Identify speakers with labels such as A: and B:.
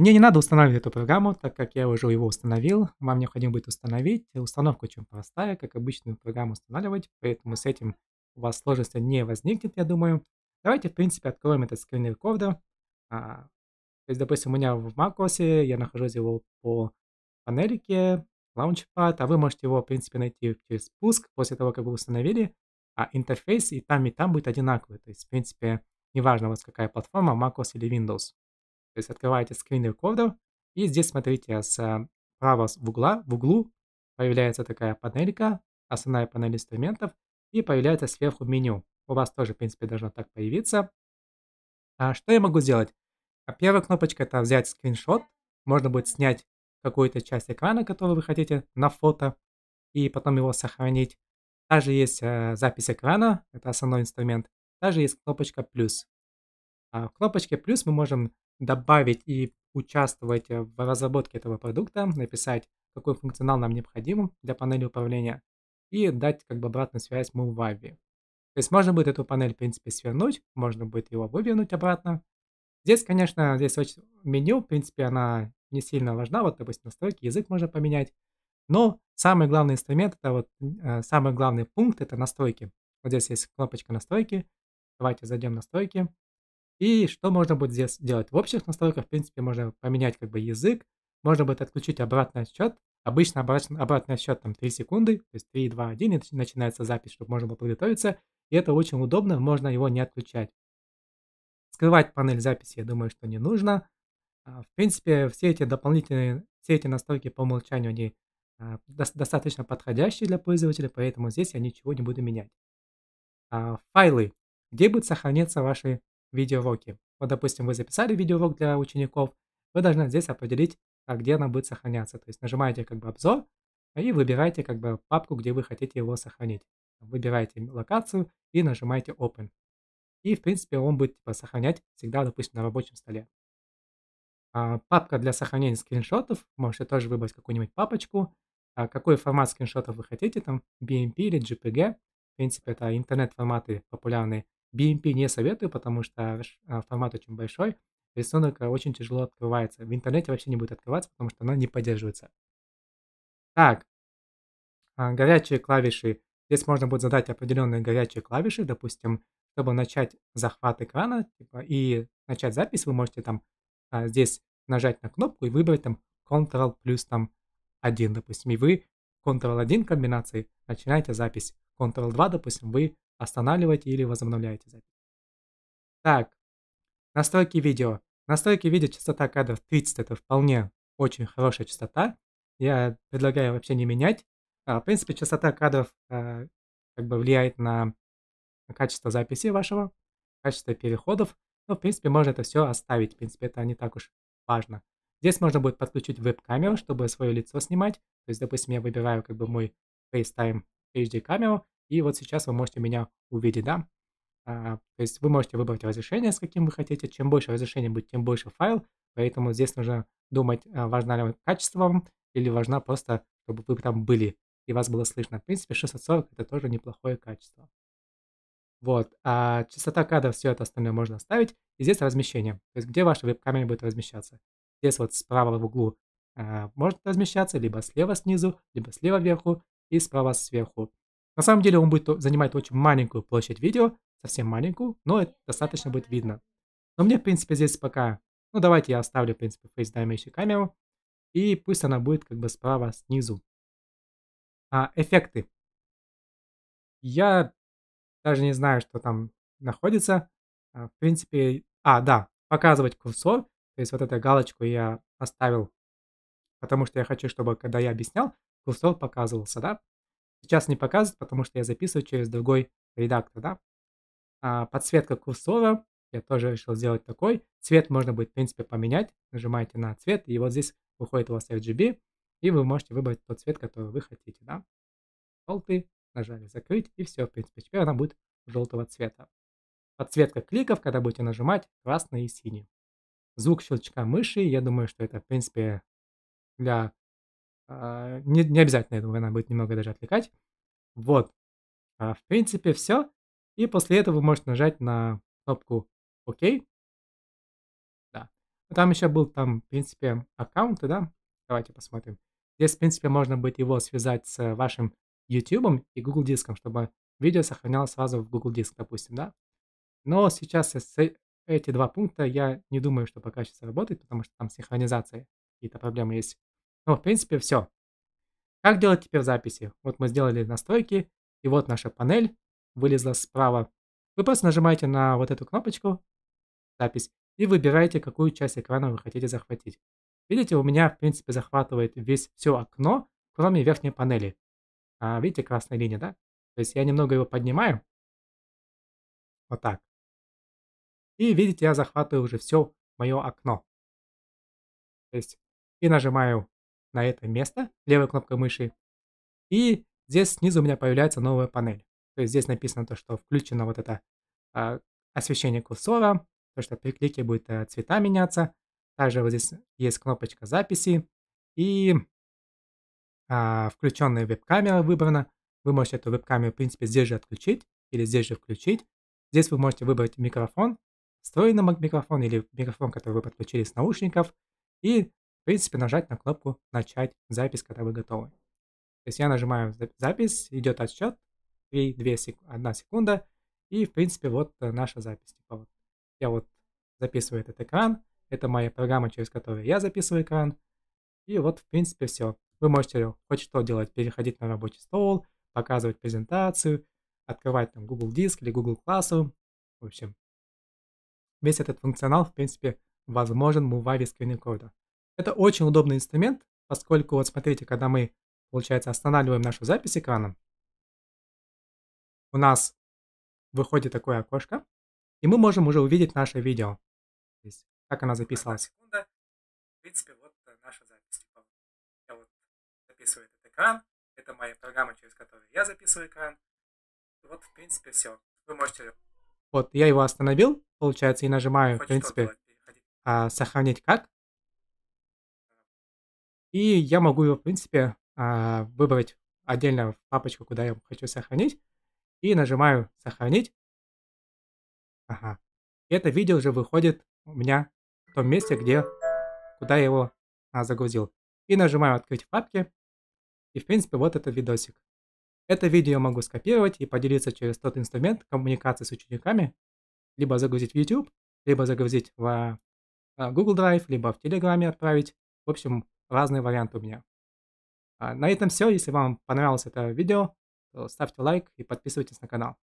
A: Мне не надо устанавливать эту программу, так как я уже его установил. Вам необходимо будет установить. Установка очень простая, как обычную программу устанавливать, поэтому с этим у вас сложности не возникнет, я думаю. Давайте, в принципе, откроем этот скрин рекорда. А, то есть, допустим, у меня в macOS, я нахожусь его по панелике, Launchpad, а вы можете его, в принципе, найти через спуск после того, как вы установили. А интерфейс и там, и там будет одинаковый. То есть, в принципе, неважно у вас какая платформа, macOS или Windows. То есть открываете скрин рекордер, и здесь, смотрите, а, справа в, угла, в углу появляется такая панелька, основная панель инструментов, и появляется сверху меню. У вас тоже, в принципе, должно так появиться. А что я могу сделать? А, первая кнопочка это взять скриншот. Можно будет снять какую-то часть экрана, которую вы хотите, на фото, и потом его сохранить. Также есть э, запись экрана, это основной инструмент. Также есть кнопочка «плюс». А в кнопочке «плюс» мы можем добавить и участвовать э, в разработке этого продукта, написать, какой функционал нам необходим для панели управления и дать как бы обратную связь мы в AVI. То есть можно будет эту панель, в принципе, свернуть, можно будет его вывернуть обратно. Здесь, конечно, здесь очень меню, в принципе, она не сильно важна. Вот, допустим, настройки, язык можно поменять. Но самый главный инструмент, это вот э, самый главный пункт, это настройки. Вот здесь есть кнопочка настройки. Давайте зайдем в настройки. И что можно будет здесь делать? В общих настройках, в принципе, можно поменять как бы язык, можно будет отключить обратный отсчет. Обычно обратный, обратный отсчет там 3 секунды, то есть 3, 2, 1, и начинается запись, чтобы можно было подготовиться. И это очень удобно, можно его не отключать. Скрывать панель записи, я думаю, что не нужно. А, в принципе, все эти дополнительные, все эти настройки по умолчанию, они а, достаточно подходящие для пользователя, поэтому здесь я ничего не буду менять. А, файлы, где будут сохраняться ваши видеоуроки. Вот, допустим, вы записали видеоурок для учеников, вы должны здесь определить, а где она будет сохраняться. То есть нажимаете как бы обзор и выбираете как бы папку, где вы хотите его сохранить. Выбираете локацию и нажимаете Open. И, в принципе, он будет типа, сохранять всегда, допустим, на рабочем столе. А, папка для сохранения скриншотов. Можете тоже выбрать какую-нибудь папочку. А, какой формат скриншотов вы хотите, там BMP или JPG. В принципе, это интернет-форматы популярные BMP не советую, потому что а, формат очень большой, рисунок э, очень тяжело открывается. В интернете вообще не будет открываться, потому что она не поддерживается. Так, а, горячие клавиши. Здесь можно будет задать определенные горячие клавиши, допустим, чтобы начать захват экрана типа, и начать запись, вы можете там а, здесь нажать на кнопку и выбрать там Ctrl плюс там 1, допустим, и вы Ctrl-1 комбинации начинаете запись. Ctrl-2, допустим, вы останавливаете или возобновляете запись. Так, настройки видео. Настройки видео частота кадров 30 это вполне очень хорошая частота. Я предлагаю вообще не менять. А, в принципе, частота кадров а, как бы влияет на качество записи вашего, качество переходов. Но, ну, в принципе, можно это все оставить. В принципе, это не так уж важно. Здесь можно будет подключить веб-камеру, чтобы свое лицо снимать. То есть, допустим, я выбираю как бы мой FaceTime HD камеру и вот сейчас вы можете меня увидеть, да? А, то есть вы можете выбрать разрешение, с каким вы хотите. Чем больше разрешение будет, тем больше файл. Поэтому здесь нужно думать, а, важно ли качество вам или важно просто, чтобы вы там были и вас было слышно. В принципе, 640 это тоже неплохое качество. Вот, а частота кадров, все это остальное можно оставить. И здесь размещение, то есть где ваша веб-камера будет размещаться. Здесь вот справа в углу а, может размещаться, либо слева снизу, либо слева вверху и справа сверху. На самом деле он будет занимать очень маленькую площадь видео, совсем маленькую, но это достаточно будет видно. Но мне, в принципе, здесь пока... Ну, давайте я оставлю, в принципе, Face Dimension камеру, и пусть она будет как бы справа снизу. А, эффекты. Я даже не знаю, что там находится. А, в принципе... А, да, показывать курсор, то есть вот эту галочку я оставил, потому что я хочу, чтобы, когда я объяснял, курсор показывался, да? Сейчас не показывает, потому что я записываю через другой редактор, да. А подсветка курсора я тоже решил сделать такой. Цвет можно будет, в принципе, поменять. Нажимаете на цвет, и вот здесь выходит у вас RGB, и вы можете выбрать тот цвет, который вы хотите, да. Желтый, нажали закрыть, и все, в принципе, теперь она будет желтого цвета. Подсветка кликов, когда будете нажимать, красный и синий. Звук щелчка мыши, я думаю, что это, в принципе, для а, не, не обязательно, я думаю, она будет немного даже отвлекать. Вот. А, в принципе, все. И после этого вы можете нажать на кнопку ОК. Да. А там еще был, там, в принципе, аккаунты, да? Давайте посмотрим. Здесь, в принципе, можно будет его связать с вашим YouTube и Google диском, чтобы видео сохранялось сразу в Google диск, допустим, да? Но сейчас э, эти два пункта я не думаю, что пока сейчас работает, потому что там синхронизация, какие-то проблемы есть. Ну, в принципе, все. Как делать теперь записи? Вот мы сделали настройки, и вот наша панель вылезла справа. Вы просто нажимаете на вот эту кнопочку «Запись» и выбираете, какую часть экрана вы хотите захватить. Видите, у меня, в принципе, захватывает весь все окно, кроме верхней панели. А, видите, красная линия, да? То есть я немного его поднимаю. Вот так. И видите, я захватываю уже все мое окно. То есть и нажимаю на это место левой кнопкой мыши. И здесь снизу у меня появляется новая панель. То есть здесь написано то, что включено вот это а, освещение курсора, то, что при клике будет а, цвета меняться. Также вот здесь есть кнопочка записи и а, включенная веб-камера выбрана. Вы можете эту веб-камеру, в принципе, здесь же отключить или здесь же включить. Здесь вы можете выбрать микрофон, встроенный микрофон или микрофон, который вы подключили с наушников. И в принципе, нажать на кнопку «Начать запись», когда вы готовы. То есть я нажимаю «Запись», идет отсчет, 3, 2 сек... 1 секунда, и, в принципе, вот наша запись. Типа вот я вот записываю этот экран, это моя программа, через которую я записываю экран, и вот, в принципе, все. Вы можете хоть что делать, переходить на рабочий стол, показывать презентацию, открывать там Google Диск или Google Classroom. В общем, весь этот функционал, в принципе, возможен в Huawei Screen Recorder. Это очень удобный инструмент, поскольку вот смотрите, когда мы, получается, останавливаем нашу запись экраном, у нас выходит такое окошко, и мы можем уже увидеть наше видео. То есть, как она записалась. Секунда. В принципе, вот э, наша запись. Типа, я вот записываю этот экран. Это моя программа, через которую я записываю экран. Вот, в принципе, все. Вы можете... Вот, я его остановил, получается, и нажимаю, Хочешь в принципе, а, «Сохранить как». И я могу его, в принципе, а, выбрать отдельно в папочку, куда я хочу сохранить. И нажимаю «Сохранить». Ага. Это видео уже выходит у меня в том месте, где, куда я его а, загрузил. И нажимаю «Открыть папки. И, в принципе, вот этот видосик. Это видео я могу скопировать и поделиться через тот инструмент коммуникации с учениками, либо загрузить в YouTube, либо загрузить в а, Google Drive, либо в Telegram отправить. В общем, разные варианты у меня. А, на этом все. Если вам понравилось это видео, то ставьте лайк и подписывайтесь на канал.